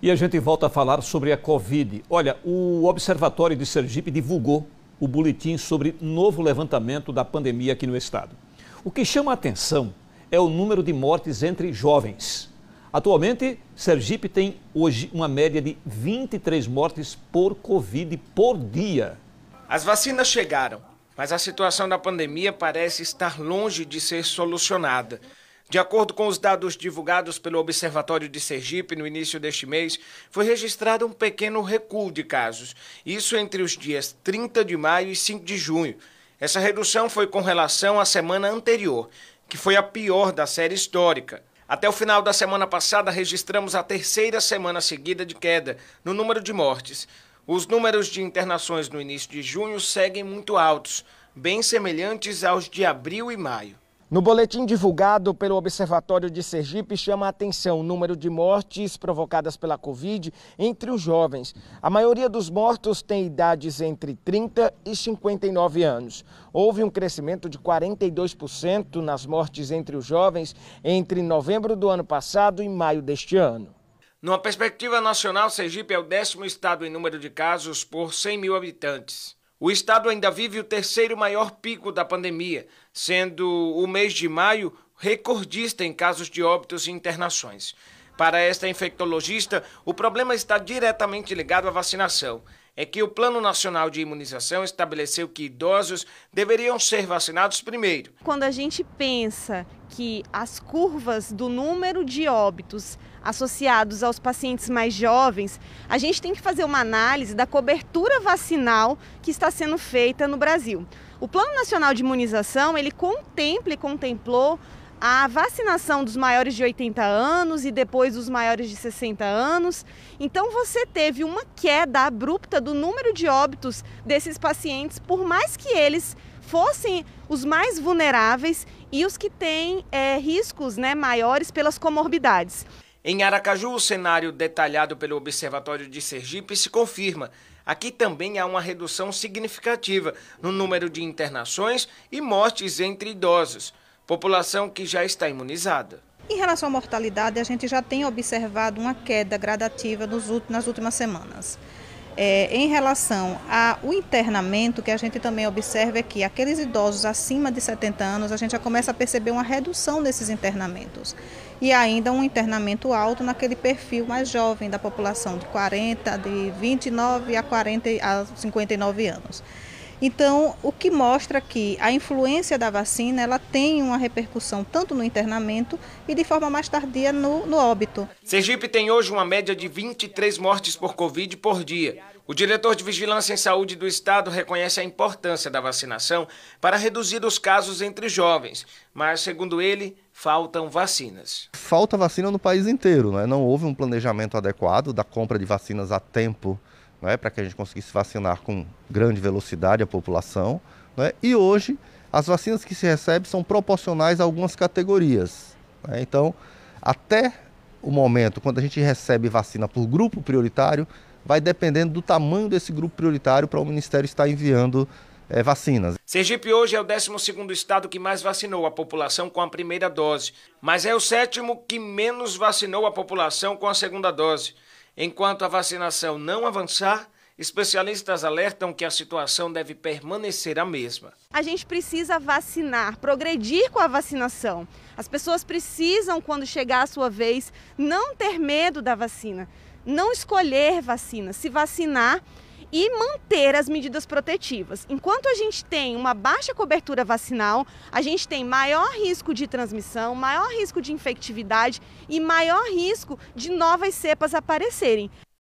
E a gente volta a falar sobre a Covid. Olha, o Observatório de Sergipe divulgou o boletim sobre novo levantamento da pandemia aqui no estado. O que chama a atenção é o número de mortes entre jovens. Atualmente, Sergipe tem hoje uma média de 23 mortes por Covid por dia. As vacinas chegaram, mas a situação da pandemia parece estar longe de ser solucionada. De acordo com os dados divulgados pelo Observatório de Sergipe no início deste mês, foi registrado um pequeno recuo de casos, isso entre os dias 30 de maio e 5 de junho. Essa redução foi com relação à semana anterior, que foi a pior da série histórica. Até o final da semana passada, registramos a terceira semana seguida de queda no número de mortes. Os números de internações no início de junho seguem muito altos, bem semelhantes aos de abril e maio. No boletim divulgado pelo Observatório de Sergipe, chama a atenção o número de mortes provocadas pela Covid entre os jovens. A maioria dos mortos tem idades entre 30 e 59 anos. Houve um crescimento de 42% nas mortes entre os jovens entre novembro do ano passado e maio deste ano. Numa perspectiva nacional, Sergipe é o décimo estado em número de casos por 100 mil habitantes. O estado ainda vive o terceiro maior pico da pandemia, sendo o mês de maio recordista em casos de óbitos e internações. Para esta infectologista, o problema está diretamente ligado à vacinação é que o Plano Nacional de Imunização estabeleceu que idosos deveriam ser vacinados primeiro. Quando a gente pensa que as curvas do número de óbitos associados aos pacientes mais jovens, a gente tem que fazer uma análise da cobertura vacinal que está sendo feita no Brasil. O Plano Nacional de Imunização, ele contempla e contemplou a vacinação dos maiores de 80 anos e depois dos maiores de 60 anos. Então você teve uma queda abrupta do número de óbitos desses pacientes, por mais que eles fossem os mais vulneráveis e os que têm é, riscos né, maiores pelas comorbidades. Em Aracaju, o cenário detalhado pelo Observatório de Sergipe se confirma. Aqui também há uma redução significativa no número de internações e mortes entre idosos população que já está imunizada. Em relação à mortalidade, a gente já tem observado uma queda gradativa nas últimas semanas. É, em relação ao internamento, que a gente também observa é que aqueles idosos acima de 70 anos, a gente já começa a perceber uma redução desses internamentos. E ainda um internamento alto naquele perfil mais jovem da população, de 40, de 29 a, 40, a 59 anos. Então, o que mostra que a influência da vacina ela tem uma repercussão tanto no internamento e de forma mais tardia no, no óbito. Sergipe tem hoje uma média de 23 mortes por Covid por dia. O diretor de Vigilância em Saúde do Estado reconhece a importância da vacinação para reduzir os casos entre jovens, mas, segundo ele, faltam vacinas. Falta vacina no país inteiro, né? não houve um planejamento adequado da compra de vacinas a tempo né, para que a gente conseguisse vacinar com grande velocidade a população. Né? E hoje, as vacinas que se recebem são proporcionais a algumas categorias. Né? Então, até o momento, quando a gente recebe vacina por grupo prioritário, vai dependendo do tamanho desse grupo prioritário para o Ministério estar enviando é, vacinas. Sergipe hoje é o 12 estado que mais vacinou a população com a primeira dose, mas é o sétimo que menos vacinou a população com a segunda dose. Enquanto a vacinação não avançar, Especialistas alertam que a situação deve permanecer a mesma. A gente precisa vacinar, progredir com a vacinação. As pessoas precisam, quando chegar a sua vez, não ter medo da vacina, não escolher vacina, se vacinar e manter as medidas protetivas. Enquanto a gente tem uma baixa cobertura vacinal, a gente tem maior risco de transmissão, maior risco de infectividade e maior risco de novas cepas aparecerem.